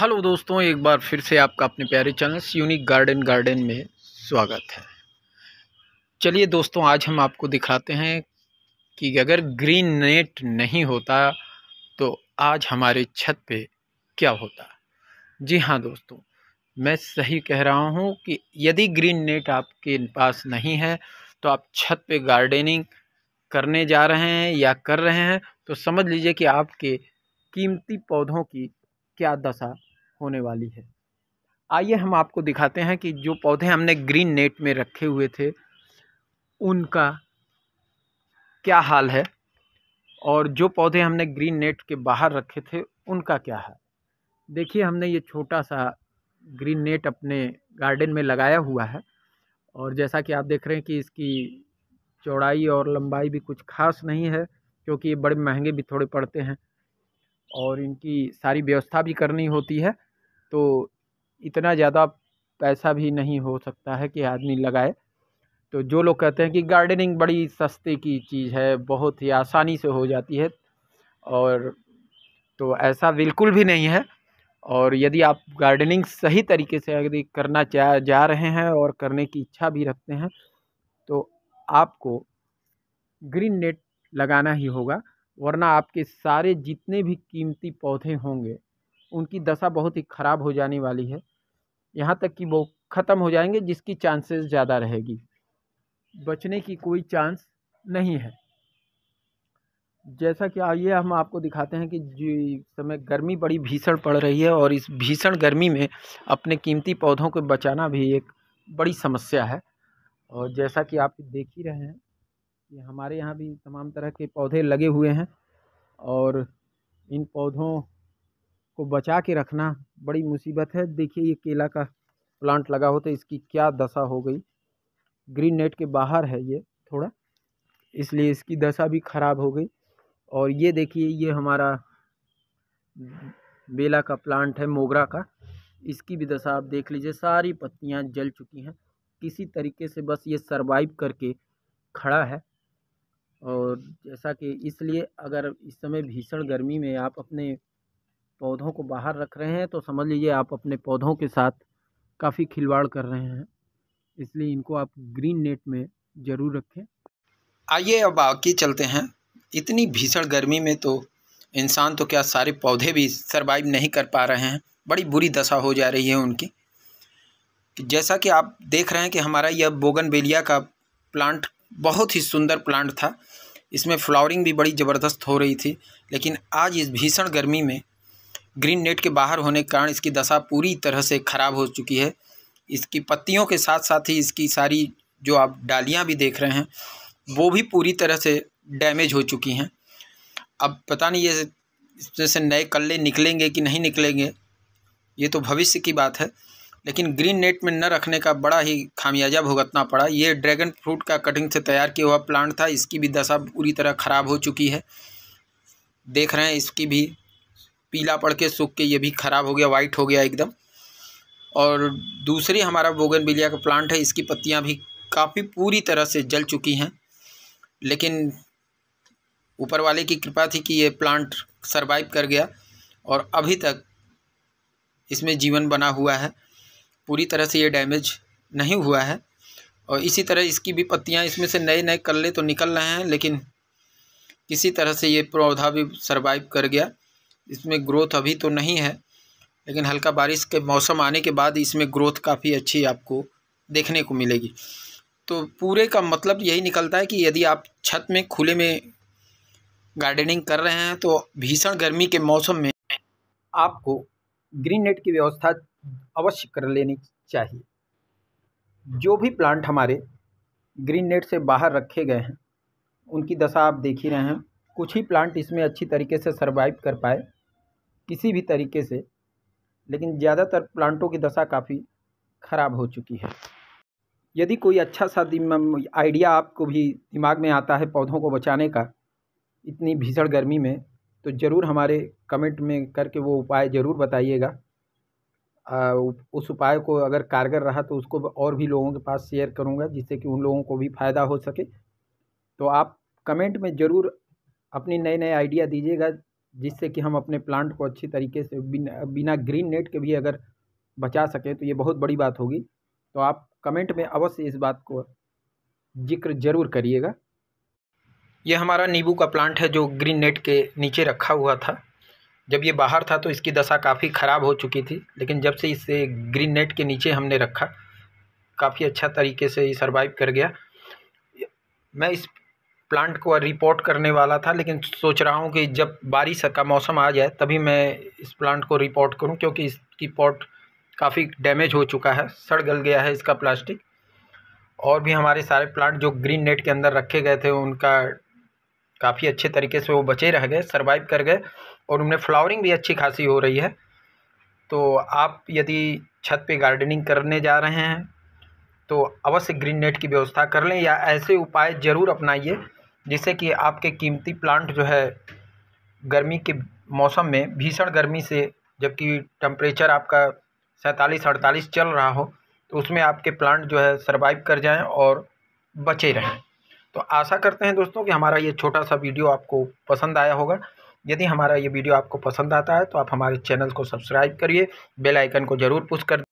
hello दोस्तों एक बार फिर से आपका अपने प्यारे चैनल यूनिक गार्डन गार्डन में स्वागत है चलिए दोस्तों आज हम आपको दिखाते हैं कि अगर ग्रीन नेट नहीं होता तो आज हमारे छत पे क्या होता जी हाँ दोस्तों मैं सही कह रहा हूँ कि यदि ग्रीन नेट आपके पास नहीं है तो आप छत पे गार्डनिंग करने जा रहे हैं या कर रहे हैं तो समझ लीजिए कि आपके कीमती पौधों की क्या दशा होने वाली है आइए हम आपको दिखाते हैं कि जो पौधे हमने ग्रीन नेट में रखे हुए थे उनका क्या हाल है और जो पौधे हमने ग्रीन नेट के बाहर रखे थे उनका क्या हाल देखिए हमने ये छोटा सा ग्रीन नेट अपने गार्डन में लगाया हुआ है और जैसा कि आप देख रहे हैं कि इसकी चौड़ाई और लंबाई भी कुछ खास नहीं है क्योंकि ये बड़े महंगे भी थोड़े पड़ते हैं और इनकी सारी व्यवस्था भी करनी होती है तो इतना ज़्यादा पैसा भी नहीं हो सकता है कि आदमी लगाए तो जो लोग कहते हैं कि गार्डनिंग बड़ी सस्ते की चीज़ है बहुत ही आसानी से हो जाती है और तो ऐसा बिल्कुल भी नहीं है और यदि आप गार्डनिंग सही तरीके से यदि करना चाह जा रहे हैं और करने की इच्छा भी रखते हैं तो आपको ग्रीन नेट लगाना ही होगा वरना आपके सारे जितने भी कीमती पौधे होंगे उनकी दशा बहुत ही ख़राब हो जाने वाली है यहाँ तक कि वो ख़त्म हो जाएंगे जिसकी चांसेस ज़्यादा रहेगी बचने की कोई चांस नहीं है जैसा कि आइए हम आपको दिखाते हैं कि जिस समय गर्मी बड़ी भीषण पड़ रही है और इस भीषण गर्मी में अपने कीमती पौधों को बचाना भी एक बड़ी समस्या है और जैसा कि आप देख ही रहे हैं कि हमारे यहाँ भी तमाम तरह के पौधे लगे हुए हैं और इन पौधों को बचा के रखना बड़ी मुसीबत है देखिए ये केला का प्लांट लगा हो तो इसकी क्या दशा हो गई ग्रीन नेट के बाहर है ये थोड़ा इसलिए इसकी दशा भी ख़राब हो गई और ये देखिए ये हमारा बेला का प्लांट है मोगरा का इसकी भी दशा आप देख लीजिए सारी पत्तियां जल चुकी हैं किसी तरीके से बस ये सरवाइव करके खड़ा है और जैसा कि इसलिए अगर इस समय भीषण गर्मी में आप अपने पौधों को बाहर रख रहे हैं तो समझ लीजिए आप अपने पौधों के साथ काफ़ी खिलवाड़ कर रहे हैं इसलिए इनको आप ग्रीन नेट में ज़रूर रखें आइए अब आगे चलते हैं इतनी भीषण गर्मी में तो इंसान तो क्या सारे पौधे भी सरवाइव नहीं कर पा रहे हैं बड़ी बुरी दशा हो जा रही है उनकी जैसा कि आप देख रहे हैं कि हमारा यह बेलिया का प्लांट बहुत ही सुंदर प्लांट था इसमें फ्लावरिंग भी बड़ी ज़बरदस्त हो रही थी लेकिन आज इस भीषण गर्मी में ग्रीन नेट के बाहर होने के कारण इसकी दशा पूरी तरह से ख़राब हो चुकी है इसकी पत्तियों के साथ साथ ही इसकी सारी जो आप डालियाँ भी देख रहे हैं वो भी पूरी तरह से डैमेज हो चुकी हैं अब पता नहीं ये इसमें से नए कल्ले निकलेंगे कि नहीं निकलेंगे ये तो भविष्य की बात है लेकिन ग्रीन नेट में न रखने का बड़ा ही खामियाजा भुगतना पड़ा ये ड्रैगन फ्रूट का कटिंग से तैयार किया हुआ प्लांट था इसकी भी दशा पूरी तरह ख़राब हो चुकी है देख रहे हैं इसकी भी पीला पड़ के सूख के ये भी ख़राब हो गया वाइट हो गया एकदम और दूसरी हमारा बिलिया का प्लांट है इसकी पत्तियाँ भी काफ़ी पूरी तरह से जल चुकी हैं लेकिन ऊपर वाले की कृपा थी कि ये प्लांट सरवाइव कर गया और अभी तक इसमें जीवन बना हुआ है पूरी तरह से ये डैमेज नहीं हुआ है और इसी तरह इसकी भी पत्तियाँ इसमें से नए नए कल्ले तो निकल रहे हैं लेकिन किसी तरह से ये पौधा भी सरवाइव कर गया इसमें ग्रोथ अभी तो नहीं है लेकिन हल्का बारिश के मौसम आने के बाद इसमें ग्रोथ काफ़ी अच्छी आपको देखने को मिलेगी तो पूरे का मतलब यही निकलता है कि यदि आप छत में खुले में गार्डनिंग कर रहे हैं तो भीषण गर्मी के मौसम में आपको ग्रीन नेट की व्यवस्था अवश्य कर लेनी चाहिए जो भी प्लांट हमारे ग्रीन नेट से बाहर रखे गए हैं उनकी दशा आप देख ही रहे हैं कुछ ही प्लांट इसमें अच्छी तरीके से सर्वाइव कर पाए किसी भी तरीके से लेकिन ज़्यादातर प्लांटों की दशा काफ़ी ख़राब हो चुकी है यदि कोई अच्छा सा आइडिया आपको भी दिमाग में आता है पौधों को बचाने का इतनी भीषण गर्मी में तो ज़रूर हमारे कमेंट में करके वो उपाय ज़रूर बताइएगा उस उपाय को अगर कारगर रहा तो उसको और भी लोगों के पास शेयर करूँगा जिससे कि उन लोगों को भी फ़ायदा हो सके तो आप कमेंट में ज़रूर अपनी नए नए आइडिया दीजिएगा जिससे कि हम अपने प्लांट को अच्छी तरीके से बिना बिना ग्रीन नेट के भी अगर बचा सकें तो ये बहुत बड़ी बात होगी तो आप कमेंट में अवश्य इस बात को जिक्र ज़रूर करिएगा यह हमारा नींबू का प्लांट है जो ग्रीन नेट के नीचे रखा हुआ था जब ये बाहर था तो इसकी दशा काफ़ी ख़राब हो चुकी थी लेकिन जब से इसे ग्रीन नेट के नीचे हमने रखा काफ़ी अच्छा तरीके से ये सर्वाइव कर गया मैं इस प्लांट को रिपोर्ट करने वाला था लेकिन सोच रहा हूँ कि जब बारिश का मौसम आ जाए तभी मैं इस प्लांट को रिपोर्ट करूँ क्योंकि इसकी पॉट काफ़ी डैमेज हो चुका है सड़ गल गया है इसका प्लास्टिक और भी हमारे सारे प्लांट जो ग्रीन नेट के अंदर रखे गए थे उनका काफ़ी अच्छे तरीके से वो बचे रह गए सर्वाइव कर गए और उनमें फ्लावरिंग भी अच्छी खासी हो रही है तो आप यदि छत पे गार्डनिंग करने जा रहे हैं तो अवश्य ग्रीन नेट की व्यवस्था कर लें या ऐसे उपाय ज़रूर अपनाइए जिससे कि आपके कीमती प्लांट जो है गर्मी के मौसम में भीषण गर्मी से जबकि टम्परेचर आपका सैंतालीस अड़तालीस चल रहा हो तो उसमें आपके प्लांट जो है सर्वाइव कर जाएँ और बचे रहें तो आशा करते हैं दोस्तों कि हमारा ये छोटा सा वीडियो आपको पसंद आया होगा यदि हमारा ये वीडियो आपको पसंद आता है तो आप हमारे चैनल को सब्सक्राइब करिए बेल आइकन को ज़रूर पुश कर